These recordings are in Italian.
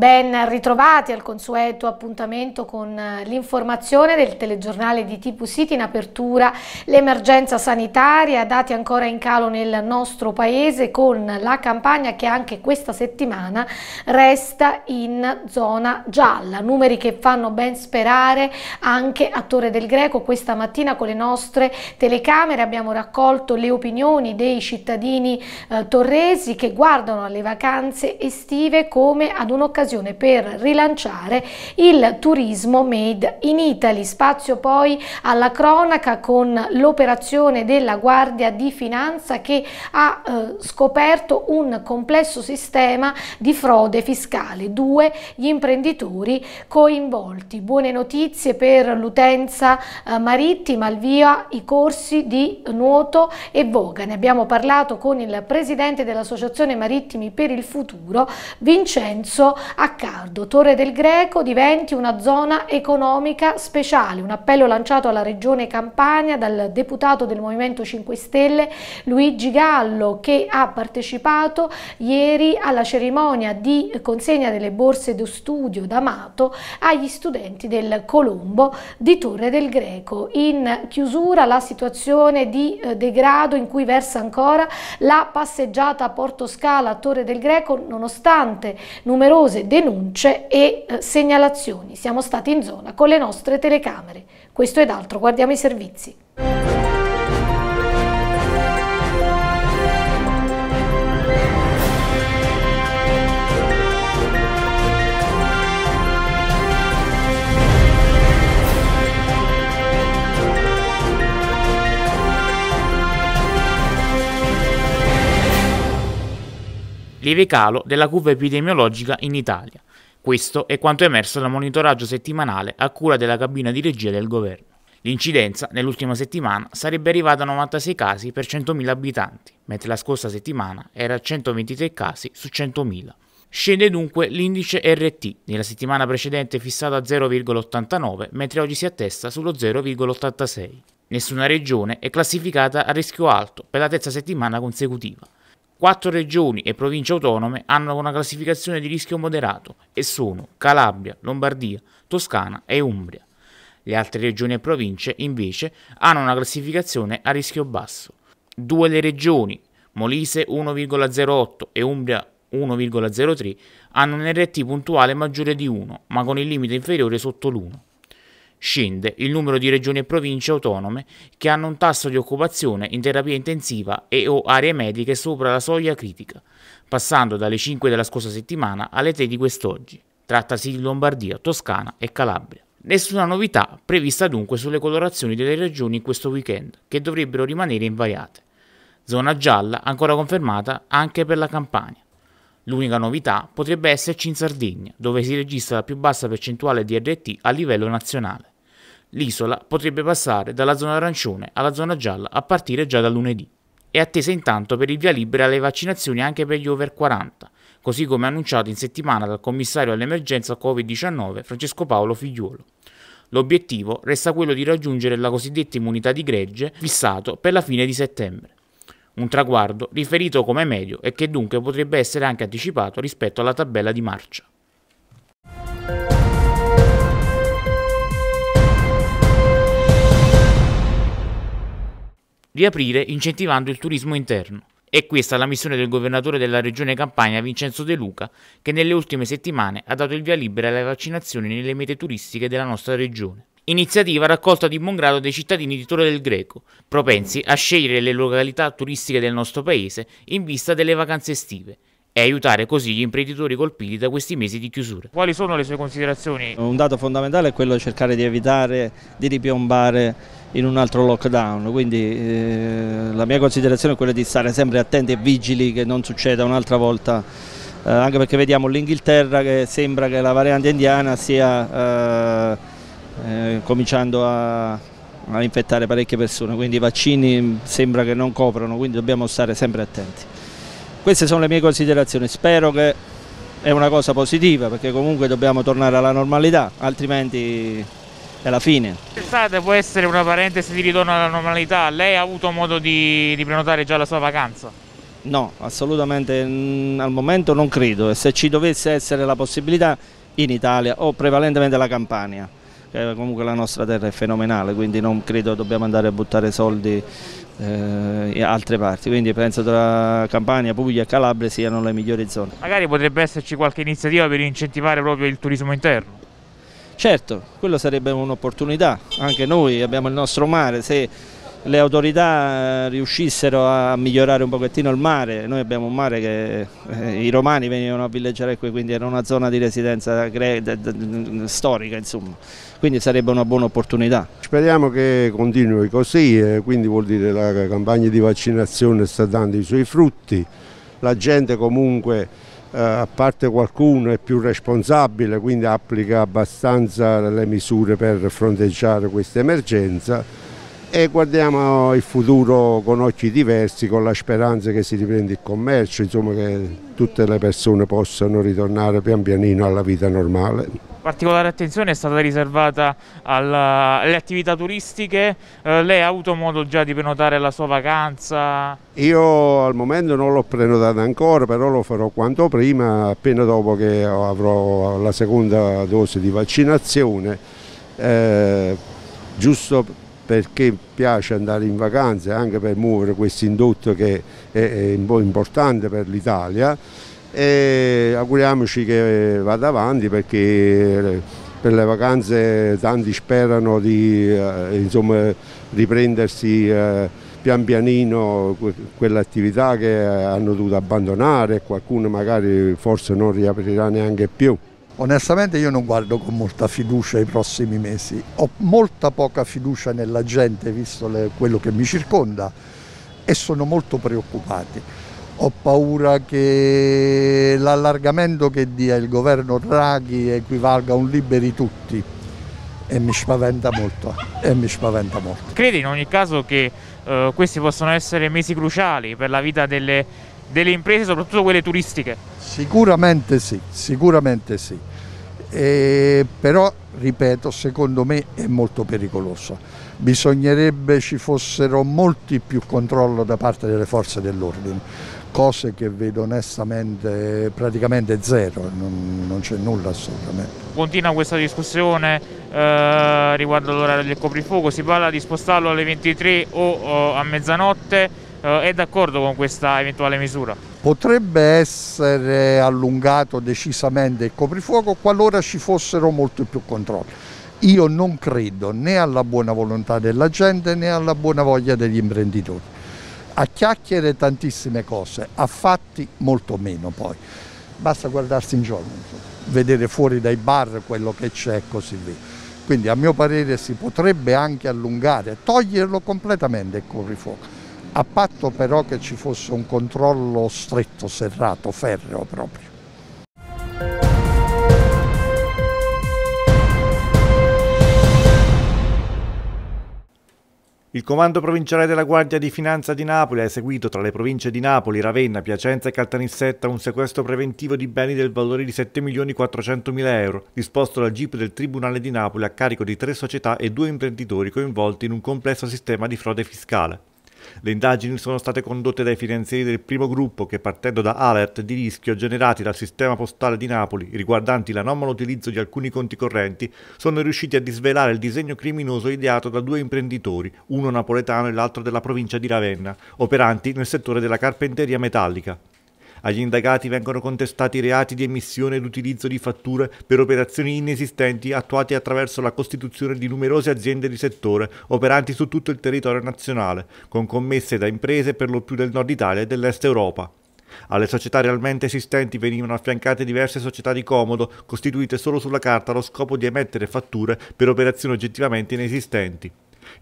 Ben ritrovati al consueto appuntamento con eh, l'informazione del telegiornale di Tipu City in apertura l'emergenza sanitaria, dati ancora in calo nel nostro paese con la campagna che anche questa settimana resta in zona gialla, numeri che fanno ben sperare anche a Torre del Greco questa mattina con le nostre telecamere abbiamo raccolto le opinioni dei cittadini eh, torresi che guardano alle vacanze estive come ad un'occasione un'occasione per rilanciare il turismo made in Italy. Spazio poi alla cronaca con l'operazione della Guardia di Finanza che ha eh, scoperto un complesso sistema di frode fiscale. Due gli imprenditori coinvolti. Buone notizie per l'utenza eh, marittima, al via i corsi di nuoto e voga. Ne abbiamo parlato con il presidente dell'Associazione Marittimi per il Futuro, Vincenzo a Cardo, Torre del Greco diventi una zona economica speciale, un appello lanciato alla regione Campania dal deputato del Movimento 5 Stelle Luigi Gallo che ha partecipato ieri alla cerimonia di consegna delle borse di studio d'Amato agli studenti del Colombo di Torre del Greco. In chiusura la situazione di eh, degrado in cui versa ancora la passeggiata a Porto Scala a Torre del Greco nonostante numerose denunce e eh, segnalazioni. Siamo stati in zona con le nostre telecamere. Questo ed altro, guardiamo i servizi. lieve calo della curva epidemiologica in Italia. Questo è quanto è emerso dal monitoraggio settimanale a cura della cabina di regia del governo. L'incidenza nell'ultima settimana sarebbe arrivata a 96 casi per 100.000 abitanti, mentre la scorsa settimana era a 123 casi su 100.000. Scende dunque l'indice RT, nella settimana precedente fissato a 0,89, mentre oggi si attesta sullo 0,86. Nessuna regione è classificata a rischio alto per la terza settimana consecutiva. Quattro regioni e province autonome hanno una classificazione di rischio moderato e sono Calabria, Lombardia, Toscana e Umbria. Le altre regioni e province, invece, hanno una classificazione a rischio basso. Due le regioni, Molise 1,08 e Umbria 1,03, hanno un RT puntuale maggiore di 1, ma con il limite inferiore sotto l'1 scende il numero di regioni e province autonome che hanno un tasso di occupazione in terapia intensiva e o aree mediche sopra la soglia critica, passando dalle 5 della scorsa settimana alle 3 di quest'oggi. Trattasi di Lombardia, Toscana e Calabria. Nessuna novità prevista dunque sulle colorazioni delle regioni in questo weekend, che dovrebbero rimanere invariate. Zona gialla ancora confermata anche per la Campania. L'unica novità potrebbe esserci in Sardegna, dove si registra la più bassa percentuale di RT a livello nazionale. L'isola potrebbe passare dalla zona arancione alla zona gialla a partire già da lunedì. È attesa intanto per il via libera alle vaccinazioni anche per gli over 40, così come annunciato in settimana dal commissario all'emergenza Covid-19 Francesco Paolo Figliuolo. L'obiettivo resta quello di raggiungere la cosiddetta immunità di gregge fissato per la fine di settembre un traguardo riferito come medio e che dunque potrebbe essere anche anticipato rispetto alla tabella di marcia. Riaprire incentivando il turismo interno. E questa è la missione del governatore della regione Campania Vincenzo De Luca, che nelle ultime settimane ha dato il via libera alle vaccinazioni nelle mete turistiche della nostra regione iniziativa raccolta di buon grado dai cittadini di Torre del Greco, propensi a scegliere le località turistiche del nostro paese in vista delle vacanze estive e aiutare così gli imprenditori colpiti da questi mesi di chiusura. Quali sono le sue considerazioni? Un dato fondamentale è quello di cercare di evitare di ripiombare in un altro lockdown, quindi eh, la mia considerazione è quella di stare sempre attenti e vigili che non succeda un'altra volta, eh, anche perché vediamo l'Inghilterra che sembra che la variante indiana sia... Eh, eh, cominciando a, a infettare parecchie persone, quindi i vaccini sembra che non coprano, quindi dobbiamo stare sempre attenti. Queste sono le mie considerazioni, spero che è una cosa positiva perché comunque dobbiamo tornare alla normalità, altrimenti è la fine. L'estate può essere una parentesi di ritorno alla normalità, lei ha avuto modo di, di prenotare già la sua vacanza? No, assolutamente mm, al momento non credo e se ci dovesse essere la possibilità in Italia o prevalentemente la Campania eh, comunque la nostra terra è fenomenale, quindi non credo dobbiamo andare a buttare soldi eh, in altre parti, quindi penso tra Campania, Puglia e Calabria siano le migliori zone. Magari potrebbe esserci qualche iniziativa per incentivare proprio il turismo interno? Certo, quello sarebbe un'opportunità, anche noi abbiamo il nostro mare, se le autorità eh, riuscissero a migliorare un pochettino il mare, noi abbiamo un mare che eh, i romani venivano a villeggiare qui, quindi era una zona di residenza storica, insomma. quindi sarebbe una buona opportunità. Speriamo che continui così, eh, quindi vuol dire che la campagna di vaccinazione sta dando i suoi frutti, la gente comunque... Uh, a parte qualcuno è più responsabile, quindi applica abbastanza le misure per fronteggiare questa emergenza e guardiamo il futuro con occhi diversi, con la speranza che si riprenda il commercio, insomma che tutte le persone possano ritornare pian pianino alla vita normale. Particolare attenzione è stata riservata alla, alle attività turistiche, eh, lei ha avuto modo già di prenotare la sua vacanza? Io al momento non l'ho prenotata ancora, però lo farò quanto prima, appena dopo che avrò la seconda dose di vaccinazione. Eh, giusto perché piace andare in vacanza anche per muovere questo indotto che è, è un po' importante per l'Italia e auguriamoci che vada avanti perché eh, per le vacanze tanti sperano di eh, insomma, riprendersi eh, pian pianino quell'attività che hanno dovuto abbandonare, e qualcuno magari forse non riaprirà neanche più. Onestamente io non guardo con molta fiducia i prossimi mesi, ho molta poca fiducia nella gente visto le, quello che mi circonda e sono molto preoccupati. Ho paura che l'allargamento che dia il governo Draghi equivalga a un liberi tutti e mi spaventa molto, e mi spaventa molto. Credi in ogni caso che eh, questi possano essere mesi cruciali per la vita delle persone? delle imprese, soprattutto quelle turistiche? Sicuramente sì, sicuramente sì. E però, ripeto, secondo me è molto pericoloso. Bisognerebbe ci fossero molti più controllo da parte delle forze dell'ordine cose che vedo onestamente praticamente zero, non, non c'è nulla assolutamente. Continua questa discussione eh, riguardo l'orario del coprifuoco, si parla di spostarlo alle 23 o, o a mezzanotte, eh, è d'accordo con questa eventuale misura? Potrebbe essere allungato decisamente il coprifuoco qualora ci fossero molti più controlli. Io non credo né alla buona volontà della gente né alla buona voglia degli imprenditori. A chiacchiere tantissime cose, a fatti molto meno poi. Basta guardarsi in gioco, vedere fuori dai bar quello che c'è e così via. Quindi a mio parere si potrebbe anche allungare, toglierlo completamente il coprifuoco a patto però che ci fosse un controllo stretto, serrato, ferreo proprio. Il Comando Provinciale della Guardia di Finanza di Napoli ha eseguito tra le province di Napoli, Ravenna, Piacenza e Caltanissetta un sequestro preventivo di beni del valore di 7.400.000 euro, disposto dal GIP del Tribunale di Napoli a carico di tre società e due imprenditori coinvolti in un complesso sistema di frode fiscale. Le indagini sono state condotte dai finanzieri del primo gruppo che partendo da alert di rischio generati dal sistema postale di Napoli riguardanti l'anomalo utilizzo di alcuni conti correnti sono riusciti a disvelare il disegno criminoso ideato da due imprenditori, uno napoletano e l'altro della provincia di Ravenna, operanti nel settore della carpenteria metallica. Agli indagati vengono contestati i reati di emissione ed utilizzo di fatture per operazioni inesistenti attuate attraverso la costituzione di numerose aziende di settore operanti su tutto il territorio nazionale, con commesse da imprese per lo più del nord Italia e dell'est Europa. Alle società realmente esistenti venivano affiancate diverse società di comodo, costituite solo sulla carta allo scopo di emettere fatture per operazioni oggettivamente inesistenti.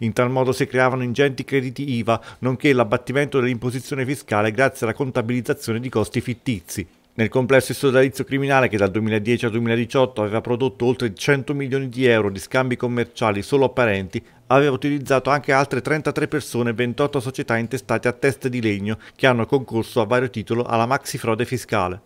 In tal modo si creavano ingenti crediti IVA, nonché l'abbattimento dell'imposizione fiscale grazie alla contabilizzazione di costi fittizi. Nel complesso il sodalizio criminale che dal 2010 al 2018 aveva prodotto oltre 100 milioni di euro di scambi commerciali solo apparenti, aveva utilizzato anche altre 33 persone e 28 società intestate a teste di legno che hanno concorso a vario titolo alla maxi frode fiscale.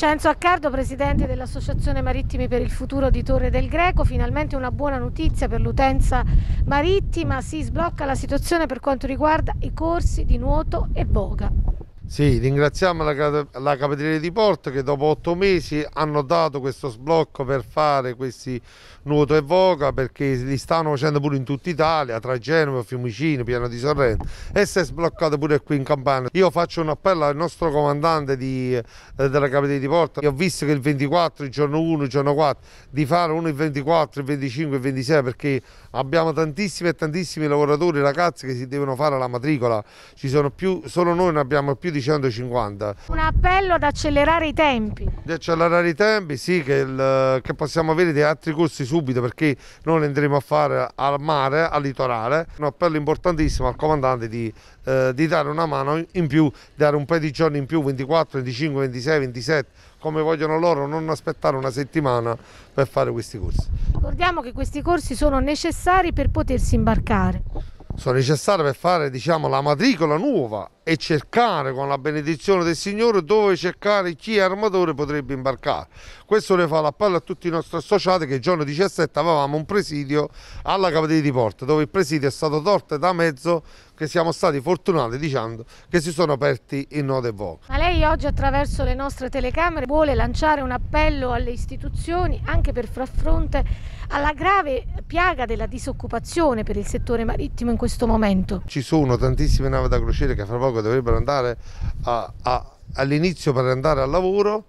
Vincenzo Accardo, presidente dell'Associazione Marittimi per il Futuro di Torre del Greco, finalmente una buona notizia per l'utenza marittima, si sblocca la situazione per quanto riguarda i corsi di nuoto e boga. Sì, ringraziamo la, la Capitaneria di Porto che dopo otto mesi hanno dato questo sblocco per fare questi nuoto e voga perché li stanno facendo pure in tutta Italia, tra Genova, Fiumicino, Piano di Sorrento e si è sbloccato pure qui in Campania. Io faccio un appello al nostro comandante di, eh, della capitale di Porta, io ho visto che il 24, il giorno 1, il giorno 4, di fare uno il 24, il 25, il 26 perché abbiamo tantissimi e tantissimi lavoratori, ragazzi che si devono fare la matricola, ci sono più, solo noi ne abbiamo più di 150. Un appello ad accelerare i tempi. Di accelerare i tempi, sì, che, il, che possiamo avere dei altri corsi su subito perché noi andremo a fare al mare, al litorale. Un appello importantissimo al comandante di, eh, di dare una mano in più, dare un paio di giorni in più, 24, 25, 26, 27, come vogliono loro, non aspettare una settimana per fare questi corsi. Ricordiamo che questi corsi sono necessari per potersi imbarcare sono necessarie per fare diciamo, la matricola nuova e cercare con la benedizione del Signore dove cercare chi armatore potrebbe imbarcare. Questo ne fa l'appello a tutti i nostri associati che il giorno 17 avevamo un presidio alla Capitale di Porta dove il presidio è stato torto da mezzo che siamo stati fortunati dicendo che si sono aperti il nodo e voto. Ma lei oggi attraverso le nostre telecamere vuole lanciare un appello alle istituzioni anche per far fronte alla grave piaga della disoccupazione per il settore marittimo in questo momento. Ci sono tantissime navi da crociere che fra poco dovrebbero andare all'inizio per andare al lavoro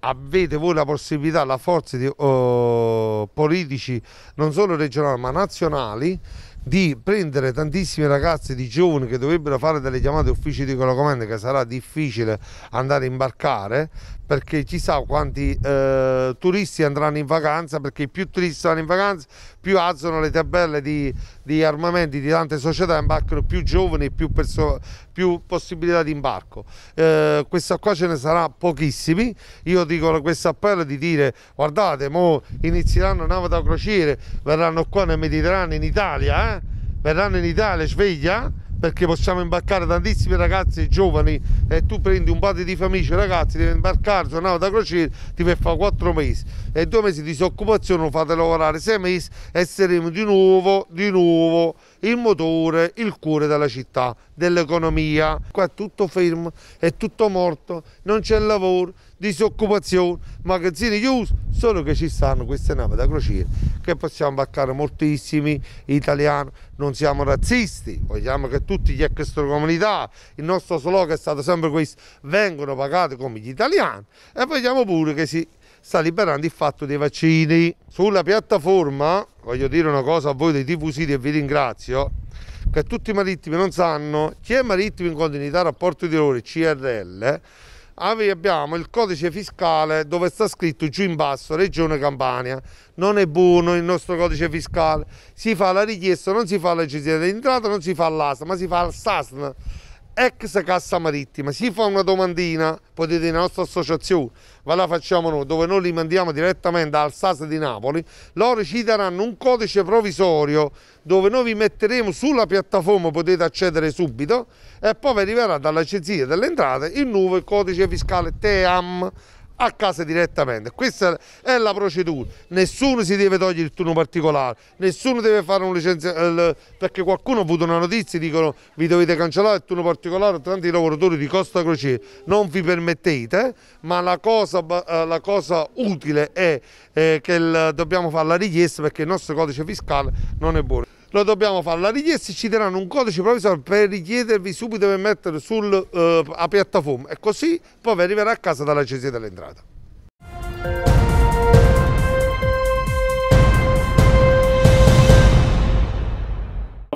avete voi la possibilità, la forza di oh, politici non solo regionali ma nazionali di prendere tantissime ragazze di giovani che dovrebbero fare delle chiamate uffici di telecomando che sarà difficile andare a imbarcare perché chissà quanti eh, turisti andranno in vacanza, perché più turisti vanno in vacanza, più alzano le tabelle di, di armamenti di tante società, imbarcano più giovani e più, più, possibilità di imbarco. Eh, questa qua ce ne sarà pochissimi, io dico questo appello di dire guardate, mo inizieranno navi da crociere, verranno qua nel Mediterraneo, in Italia, eh? verranno in Italia, sveglia, perché possiamo imbarcare tantissimi ragazzi giovani e tu prendi un padre di famiglia ragazzi devi imbarcare su una nave da crociera ti per fare 4 mesi e due mesi di disoccupazione lo fate lavorare 6 mesi e saremo di nuovo di nuovo il motore il cuore della città dell'economia qua è tutto fermo è tutto morto non c'è lavoro disoccupazione, magazzini chiusi, solo che ci stanno queste navi da crociera che possiamo imbarcare moltissimi italiani, non siamo razzisti, vogliamo che tutti gli extracomunitari, il nostro slogan è stato sempre questo, vengano pagati come gli italiani e vogliamo pure che si sta liberando il fatto dei vaccini. Sulla piattaforma, voglio dire una cosa a voi dei diffusiti e vi ringrazio, che tutti i marittimi non sanno, chi è marittimo in continuità rapporto di loro, CRL, abbiamo il codice fiscale dove sta scritto giù in basso Regione Campania, non è buono il nostro codice fiscale, si fa la richiesta, non si fa la decisione di non si fa l'ASA, ma si fa il SASN ex Cassa Marittima. Si fa una domandina, potete la nostra associazione, ve la facciamo noi, dove noi li mandiamo direttamente al SAS di Napoli, loro ci daranno un codice provvisorio dove noi vi metteremo sulla piattaforma, potete accedere subito e poi vi arriverà dall'Agenzia delle Entrate il nuovo codice fiscale TEAM a casa direttamente. Questa è la procedura. Nessuno si deve togliere il turno particolare, nessuno deve fare un licenziamento eh, perché qualcuno ha avuto una notizia e dicono vi dovete cancellare il turno particolare, tanti lavoratori di Costa Crociere non vi permettete, ma la cosa, eh, la cosa utile è eh, che dobbiamo fare la richiesta perché il nostro codice fiscale non è buono lo dobbiamo fare. La richiesta ci daranno un codice provvisorio per richiedervi subito per mettere sulla eh, uh, piattaforma e così poi vi arriverà a casa dall'agenzia dell'entrata.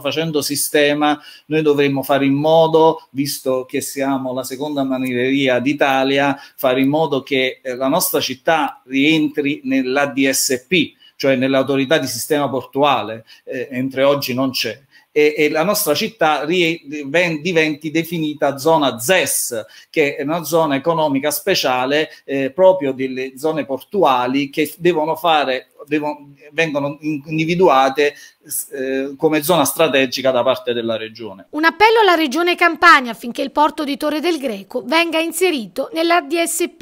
facendo sistema noi dovremmo fare in modo, visto che siamo la seconda manileria d'Italia, fare in modo che eh, la nostra città rientri nell'ADSP, cioè nell'autorità di sistema portuale, eh, mentre oggi non c'è. E, e la nostra città rie, ven, diventi definita zona ZES, che è una zona economica speciale eh, proprio delle zone portuali che devono fare, devono, vengono individuate eh, come zona strategica da parte della regione. Un appello alla regione Campania affinché il porto di Torre del Greco venga inserito nell'ADSP,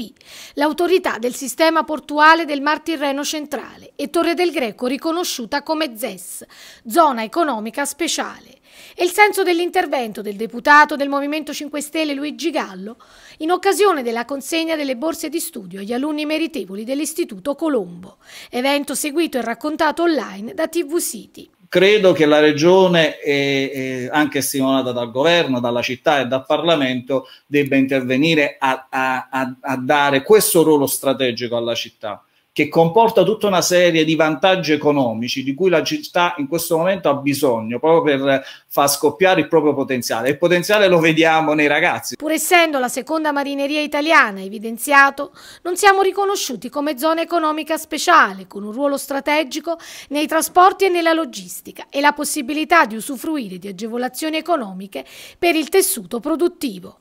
l'autorità del sistema portuale del Mar Tirreno centrale e Torre del Greco riconosciuta come ZES, zona economica speciale. E il senso dell'intervento del deputato del Movimento 5 Stelle Luigi Gallo in occasione della consegna delle borse di studio agli alunni meritevoli dell'Istituto Colombo, evento seguito e raccontato online da TV City credo che la regione, eh, anche stimolata dal governo, dalla città e dal Parlamento, debba intervenire a, a, a dare questo ruolo strategico alla città che comporta tutta una serie di vantaggi economici di cui la città in questo momento ha bisogno proprio per far scoppiare il proprio potenziale. Il potenziale lo vediamo nei ragazzi. Pur essendo la seconda marineria italiana, evidenziato, non siamo riconosciuti come zona economica speciale, con un ruolo strategico nei trasporti e nella logistica e la possibilità di usufruire di agevolazioni economiche per il tessuto produttivo.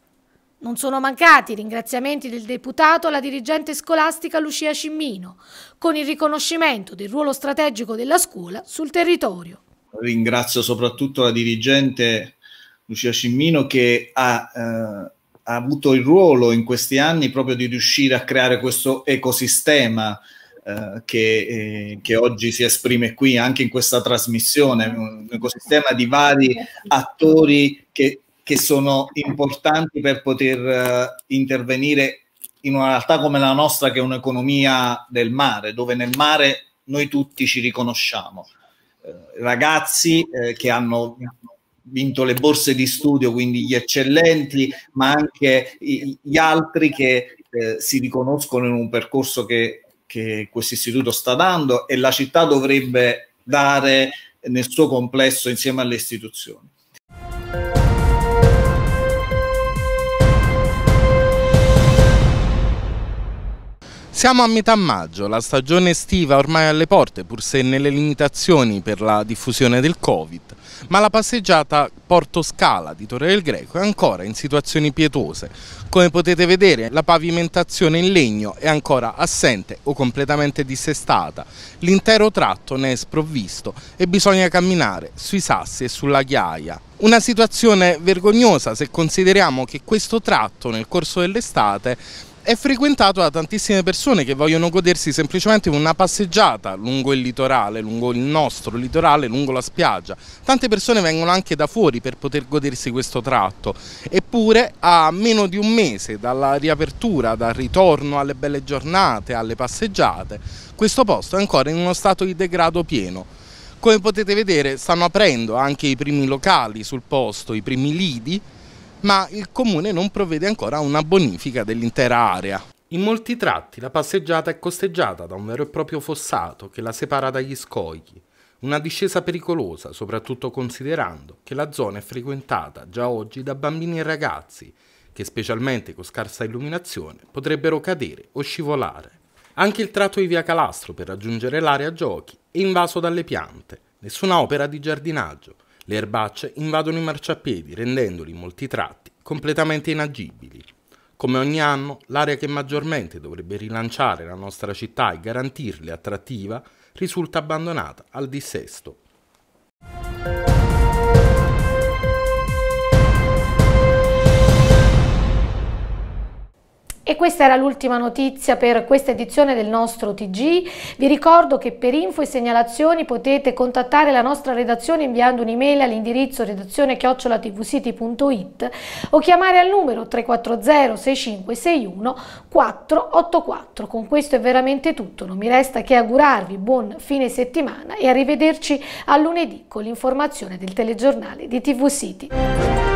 Non sono mancati i ringraziamenti del deputato alla dirigente scolastica Lucia Cimmino, con il riconoscimento del ruolo strategico della scuola sul territorio. Ringrazio soprattutto la dirigente Lucia Cimmino che ha, eh, ha avuto il ruolo in questi anni proprio di riuscire a creare questo ecosistema eh, che, eh, che, oggi si esprime qui anche in questa trasmissione, un ecosistema di vari attori che che sono importanti per poter eh, intervenire in una realtà come la nostra che è un'economia del mare, dove nel mare noi tutti ci riconosciamo. Eh, ragazzi eh, che hanno vinto le borse di studio, quindi gli eccellenti, ma anche gli altri che eh, si riconoscono in un percorso che, che questo istituto sta dando e la città dovrebbe dare nel suo complesso insieme alle istituzioni. Siamo a metà maggio, la stagione estiva ormai alle porte, pur se nelle limitazioni per la diffusione del Covid, ma la passeggiata Porto Scala di Torre del Greco è ancora in situazioni pietose. Come potete vedere, la pavimentazione in legno è ancora assente o completamente dissestata. L'intero tratto ne è sprovvisto e bisogna camminare sui sassi e sulla ghiaia. Una situazione vergognosa se consideriamo che questo tratto nel corso dell'estate è frequentato da tantissime persone che vogliono godersi semplicemente una passeggiata lungo il litorale, lungo il nostro litorale, lungo la spiaggia. Tante persone vengono anche da fuori per poter godersi questo tratto, eppure a meno di un mese dalla riapertura, dal ritorno alle belle giornate, alle passeggiate, questo posto è ancora in uno stato di degrado pieno. Come potete vedere stanno aprendo anche i primi locali sul posto, i primi lidi, ma il comune non provvede ancora a una bonifica dell'intera area. In molti tratti la passeggiata è costeggiata da un vero e proprio fossato che la separa dagli scogli, una discesa pericolosa soprattutto considerando che la zona è frequentata già oggi da bambini e ragazzi che specialmente con scarsa illuminazione potrebbero cadere o scivolare. Anche il tratto di via Calastro per raggiungere l'area giochi è invaso dalle piante, nessuna opera di giardinaggio, le erbacce invadono i marciapiedi, rendendoli in molti tratti completamente inagibili. Come ogni anno, l'area che maggiormente dovrebbe rilanciare la nostra città e garantirle attrattiva risulta abbandonata al dissesto. E questa era l'ultima notizia per questa edizione del nostro TG. Vi ricordo che per info e segnalazioni potete contattare la nostra redazione inviando un'email all'indirizzo redazione chiocciolatvsiti.it o chiamare al numero 340 6561 484. Con questo è veramente tutto, non mi resta che augurarvi buon fine settimana e arrivederci a lunedì con l'informazione del telegiornale di TV City.